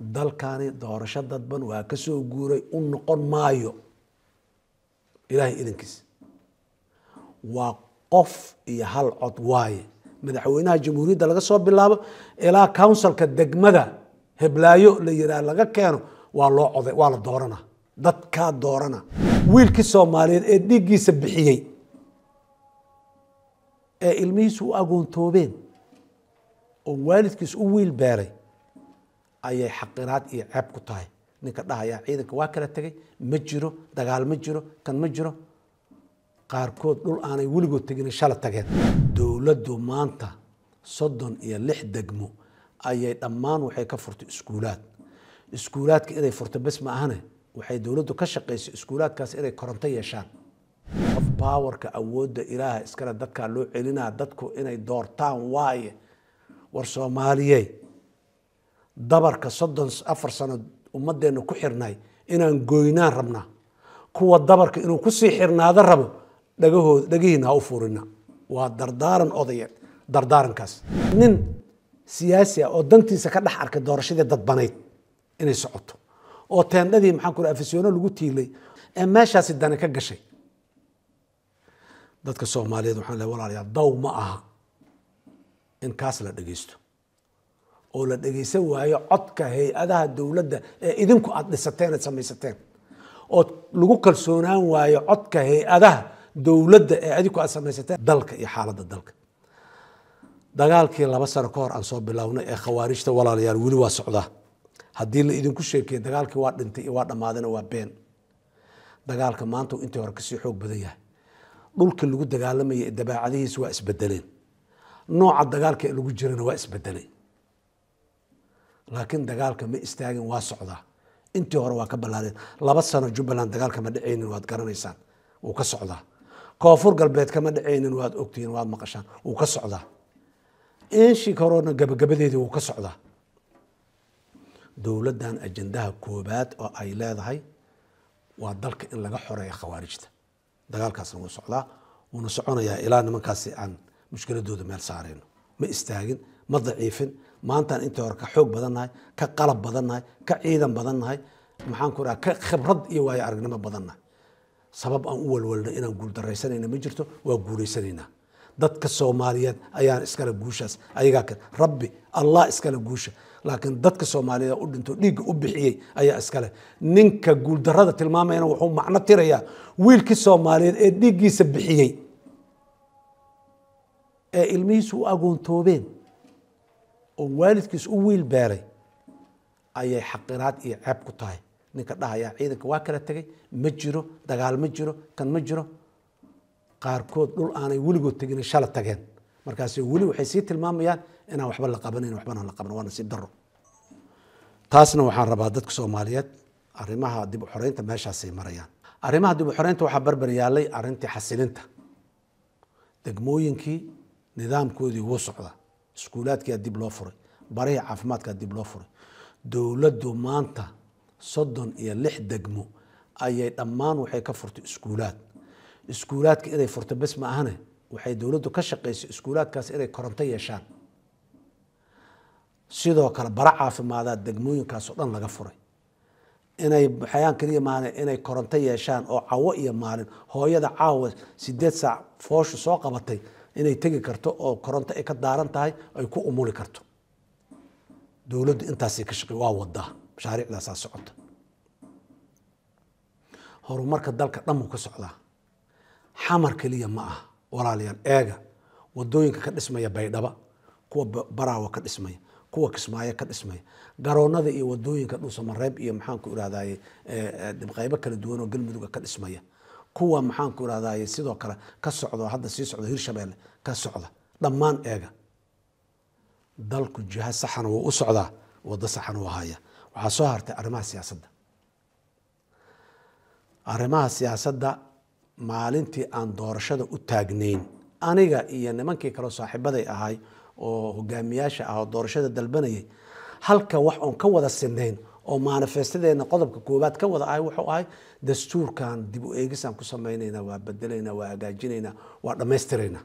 dalkani doorasho dadban waa ka soo guuray u noqon maayo ilaahay idankiisa waa qof iyo hal cod waaye madaxweynaha jamhuuriyadda laga soo bilaabo ilaa counsilka degmada heblaayo la yiraah laga keeno waa loo coday waa la doorana dadkaa doorana wiilkii soomaaliyeed ee dhiiggiisa bixiyey ee ilmihiisu u agoontoobeen oo waalidkiis u wiil beeray ayay xaqiraad iyo ceeb ku tahay ninka dhahayaa ciidanka waa kala tegay ma jiro dagaal ma jiro kan ma jiro qaarkood dhul aanay weligood tegin shala tageen dowladdu maanta soddon iyo lix degmo ayay dhammaan waxay ka furtay iskuulaad iskuulaadka inay furto bes ma ahane waxay dowladdu ka shaqaysay iskuulaadkaas inay koronto yeeshaan qof baawarka awoodda ilaaha iskale dadkaa loo celinaa dadku inay doortaan waaye war soomaaliyee dabarka soddon afar sano ummaddeenna ku xirnay inaan goynaan rabnaa kuwa dabarka inuu kusii xirnaado rabo dhagahoo dhagihiina ha u furina waa dardaaran odayeed dardaarankaas nin siyaasi ah oo dantiisa ka dhex arkay doorashadii dadbanayd inay socoto oo teendhadii maxaan ku afisyono lagu tiilay ee meeshaasi dani ka gashay dadka soomaaliyeed waxaan leh walaalayaa daw ma aha in kaas la dhegeysto oo la dhegaysan waayo codka hay-adaha dowladda ee idinku aada dhisateen aad samaysateen oo lagu kalsoonaan waayo codka hay-adaha dowladda ee idinku aada samaysateen dalka iyo xaaladda dalka dagaalkii laba sano ka hor aan soo bilownay ee khawaarijta walaalayaal weli waa socdaa haddii la idinku sheekeeye dagaalkii waa dhintay iyo waa dhammaadana waa been dagaalka maanta uu intii hore kasii xoog badan yahay dhulka lagu dagaalamaya dabeecadihiis waa isbedeleen nooca dagaalka ee lagu jirana waa isbedelay laakiin dagaalka ma istaagin waa socdaa intii hore waa ka ballaadeen laba sano jubbaland dagaalka ma dhacaynin waad garanaysaan wuu ka socdaa koonfur galbeed kama dhacaynin waad ogtihiin waad maqashaan wuu ka socdaa inshii horona gabagabadeedii wuu ka socdaa dowladdan ajendaha koobaad oo ay leedahay waa dalka in laga xoreeyo khawaarijta dagaalkaasna wuu socdaa wuuna soconayaa ilaa nimankaasi aan mushkiladooda meel saarayno ma istaagin ma daciifin maantaan intii hore ka xoog badannahay ka qalab badannahay ka ciidan badannahay maxaan ku ka khibrad iyo waayo aragnimo badannahay sabab aan u walwalno inaan guuldaraysanayna ma jirto waa guulaysanaynaa dadka soomaaliyeed ayaan iskale guushaas ayagaa kan rabbi allah iskale guusha laakiin dadka soomaaliyeed u dhinto dhiigga u bixiyey ayaa iskale ninka guuldarada tilmaamayana wuxuu macno tirayaa wiilkii soomaaliyeed ee dhiiggiisa bixiyey ee ilmihiisu u agoontoobeen oo waalidkiis u wiil beeray ayay xaqiraad iyo ceeb ku tahay ninka dhahayaa ciidanka waa kala tegay ma jiro dagaal ma jiro kan ma jiro qaarkood dhul aanay weligood tegin shala tageen markaas weli waxay sii tilmaamayaan inaan waxba la qabanan waxbana la qaban waa nasiib daro taasna waxaan rabaa dadka soomaaliyeed arrimaha dib u meeshaasay marayaan arrimaha dib u waxaa barbar yaalay arrintii xasilinta degmooyinkii nidaamkoodii wuu socda iskuulaadkaa dib loo furay barihii caafimaadkaa dib loo furay dowladdu maanta soddon iyo lix degmo ayay dhammaan waxay ka furtay iskuulaad iskuulaadka inay furto bes ma ahane waxay dowladdu ka shaqaysay iskuulaadkaas inay koronto yeeshaan sidoo kale bara caafimaadaad degmooyinkaasoo dhan laga furay inay xayaan keliya maalin inay koronto yeeshaan oo cawo iyo maalin hooyada caawa sideed saac fooshu soo qabatay inay tegi karto oo koronto ay ka daaran tahay ay ku umuli karto dowladdu intaasay ka shaqey waa wadaa mashaariicdaasaa socota horumarka dalka dhanbuu ka socdaa xamar keliya ma ah walaalayaal eega wadooyinka ka dhismaya baydhaba kuwa baraawa ka dhismaya kuwa kismaayo ka dhismaya garoonada iyo wadooyinka dhuusamareeb iyo maxaanku irahdaye dhibqeybo kala duwan oo galmudug ka dhismaya kuwa maxaanku ku sidoo kale ka socdo hadda sii socdo hirshabeelle ka socda dhammaan eega dalku jiha saxana wuu u socdaa wado saxan u haya waxaa soo hartay arrimaha siyaasadda arrimaha siyaasadda maalintii aan doorashada u taagnayn aniga iyo nimankii kaleo saaxiibaday ahay oo hogaamiyaasha ah oo doorashada dalbanayay halka wax oon ka wada sinayn oo manifestadeena qodobka koobaad ka wada ahay wuxuu ahay dastuurkan dib u eegisaan ku samaynaynaa waa bedelaynaa waa hagaajinaynaa waa dhammaystiraynaa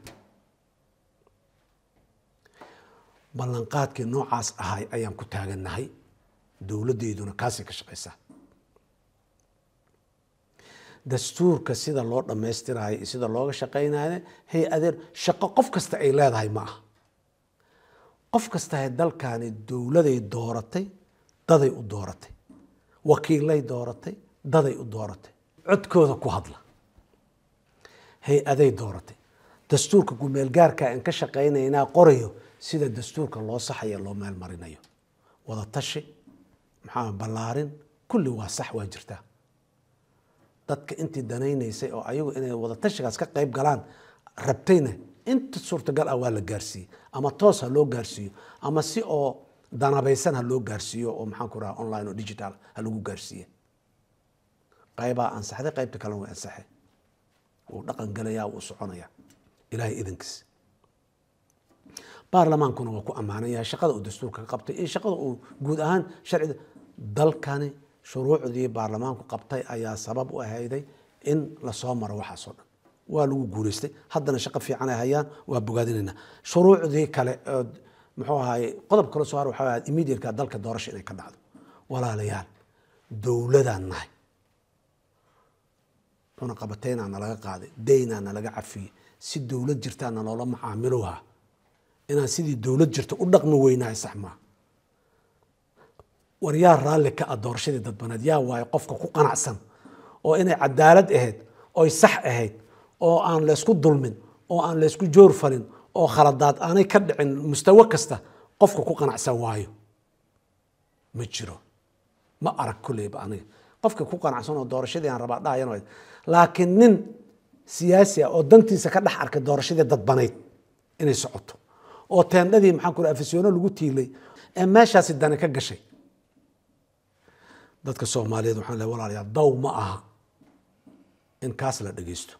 ballanqaadkii noocaas ahay ayaan ku taagannahay dowladdeeduna kaasay ka shaqaysaa dastuurka sida loo dhammaystiraayo iyo sida looga shaqaynayo hay-adeen shaqo qof kasta ay leedahay ma ah qof kasta dalkani dowladay dooratay daday u dooratay wakiilay dooratay daday u dooratay codkooda ku hadla hay-aday dooratay dastuurka gumeelgaarka aan ka shaqaynaynaa qorayo sida dastuurka loo saxayo loo meelmarinayo wada tashi maxaa ballaarin kulli waa sax waa jirtaa dadka intii danaynaysay oo ayagu inay wada tashigaas ka qayb galaan rabtayna inta suurtagal ah waa la gaarsiiyey ama toos ha loo gaarsiiyo ama si oo danabaysan ha loo gaarsiiyo oo maxaan ku online oo digital ha lagu gaarsiiye qaybaa ansaxday qaybta kalena way ansaxay wuu dhaqan gelayaa wuu soconaya ilahay idankiis baarlamaankuna waa ku ammaanan shaqada uu dastuurka ka qabtay iyo shaqada uu guud ahaan sharcida dalkani shuruucdii baarlamaanku qabtay ayaa sabab u ahayday in lasoo maro waxaasoo dhan waa lagu guulaystay haddana shaqo fiican hayaan waa bogaadinayna shuruucdii kale muxuu ahaay qodob kala soo har waxaa ahayd immediatka dalka doorasha inay ka dhacdo walaalayaal dowladaan nahay cunaqabateyna nalaga qaaday daynaa nalaga cafiyey si dowlad jirtaa naloola macaamiluha inaan sidii dowlad jirta u dhaqmi weynahay sax war yaa raalli ka ah doorashadii dadbaneed yaa waayo qofka ku qanacsan oo inay cadaalad ahayd oy sax ahayd oo aan laysku dulmin oo aan laysku joor falin oo khaladaad aanay ka dhicin mustawo kasta qofka ku qanacsan waayo ma jiro ma arag kulleyba aniga qofka ku qanacsan oo doorashadii aan rabaa dhahayan laakiin nin siyaasi ah oo dantiisa ka dhex arkay doorashadii dadbanayd inay socoto oo teendhadii maxaan ku afisyono lagu tiilay ee meeshaasi dani ka gashay dadka soomaaliyeed waxaan lehy walaalayaal daw ma aha in kaas la dhegeysto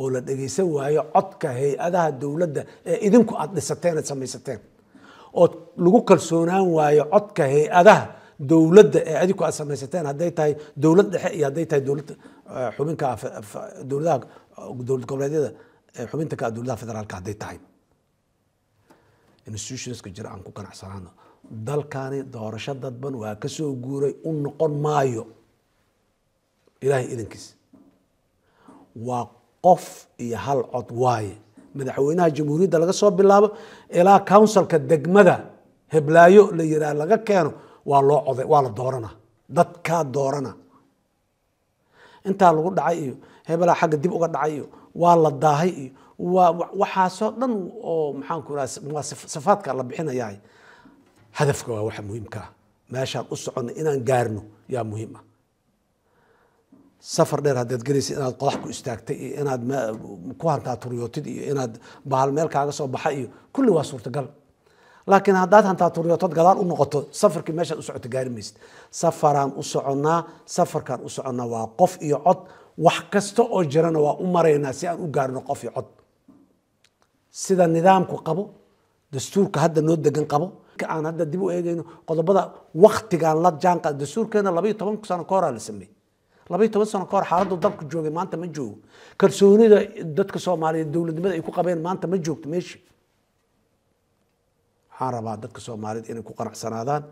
oo la dhegaysan waayo codka hay-adaha dowladda ee idinku aad dhisateen aad samaysateen ood lagu kalsoonaan waayo codka hay-adaha dowladda ee adinku aad samaysateen hadday tahay dowlad dhexe iyo hadday tahay dowlad eh, xubinka dowladaha dowlad goboleedyada eh, xubinta ka dowladaha federaalka hadday tahay institutionska jira aan ku ganacsanaano dalkani doorasho dadban waa ka soo guuray u noqon maayo ilaahay idankiis waa qof iyo hal cod waaye madaxweynaha jamhuuriyadda laga soo bilaabo ilaa counsilka degmada heblaayo la yiraa laga keeno waa loo coda waa la doorana dadkaa doorana intaa lagu dhacay iyo hebelaa xagga dib uga dhacay iyo waa la daahay iyo waa waxaasoo dhan oo maxaanku iraha sifaadka la bixinayaa hadafka waa waxa muhiimkaa ah. meeshaan u socona inaan gaarno yaa muhiim ah safar dheer haddaad gelaysay inaad qodax ku istaagtay iyo inaad ku hantaaturyotid iyo inaad bahal meel kaaga soo baxa iyo kulli waa suurtagal laakiin haddaad hantaaturyotod gadaal u noqoto safarkii meeshaad u socoto gaari maysid safaraan u soconnaa safarkaan u soconnaa waa qof iyo cod wax kasta oo jirana waa u maraynaa si aan u gaarno qof iyo cod sida nidaamku qabo dastuurka hadda noo degan qabo aan hadda dib u eegayno qodobada waktigaan la jaanqa dastuurkeena labayo toban sano ka la sameey labay sano kahor xaaladdu dalku joogay maanta ma joogo kalsoonida dadka soomaaliyeed dowladnimada ay ku qabeen maanta ma joogto meeshi waxaan rabaa dadka soomaaliyeed inay ku qanacsanaadaan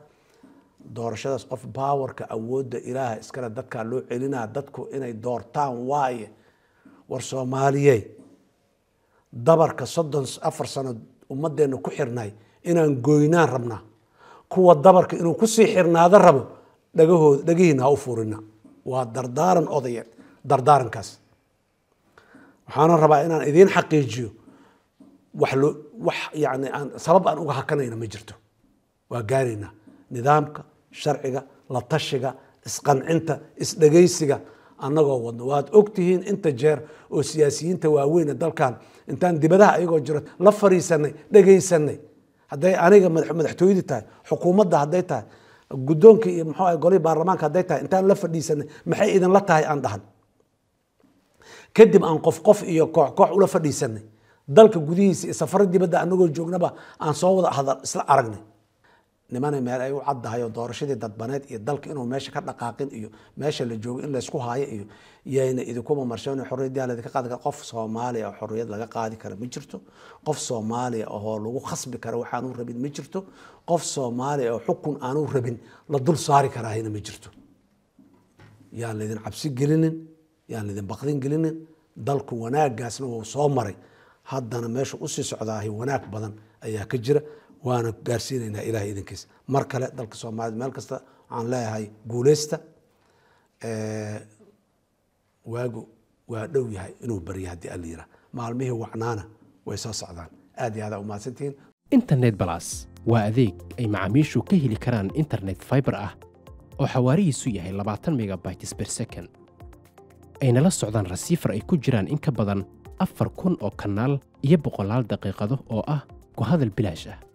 doorashadaas qof baawarka awoodda ilaaha iskale dadkaa loo celinaa dadku inay doortaan waaye war soomaaliyey dabarka soddon afar sano ummadeenna ku xirnay inaan goynaan rabnaa kuwa dabarka inuu kusii xirnaado rabo dhagahooda dhagihiina ha u furina waa dardaaran odaya dardaarankaas waxaana rabaa inaan idiin xaqiijiyo wax loo wax yani aan sabab aan uga hakanayna ma jirto waa gaaraynaa nidaamka sharciga la tashiga isqancinta isdhegaysiga annagoo wadno waad ogtihiin inta jeer oo siyaasiyiinta waaweyne dalkan intaan dibadaha ayagoo jiro la fariisanay dhegaysanay hadday aniga madaxtooyadi tahay xukuumadda hadday tahay guddoonkii iyo muxuu ah golihii baarlamaanka hadday tahay intaan la fadhiisanay maxay idinla tahay aan dhahan kadib aan qof qof iyo koox koox ula fadhiisanay dalka gudihiisa iyo safaradii dibadda anagoo joognaba aan soo wada hadal isla aragnay nimana meel ay u caddahayo doorashadii dadbaneed iyo dalka inuu meesha ka dhaqaaqin iyo meesha la joogo in laysku haayo iyo yayna idinkuma marsheen xorriyadda qaadi kara qof soomaaliya oo xorriyad laga qaadi kara ma jirto qof soomaaliya oo lagu khasbi kara waxaanu rabin ma jirto qof soomaaliya oo xukun aanu rabin la dul saari karaahayna ma jirto yaan laydin cabsi gelinin yaan laydin baqdin gelinin dalku wanaaggaasna wuu soo maray haddana meesha usii socdaahay wanaag badan ayaa ka jira waana gaarsiinaynaa ilahay idinkiisa mar kale dalka soomaaliyed meel kasta waxaan leeyahay guuleysta waagu waa dhow yahay inuu baryo haddii alla yiraa maalmihii wacnaana way soo socdaan aad iyo aadaa umahadsantihiin internet balas waa adeeg ay macaamiishu ka heli karaan internet fiber ah oo xawaarihiisu yahay labaatan megabytes ber second ayna la socdaan rasiifar ay ku jiraan in ka badan afar kun oo kanaal iyo boqolaal daqiiqado oo ah ku hadal bilaash ah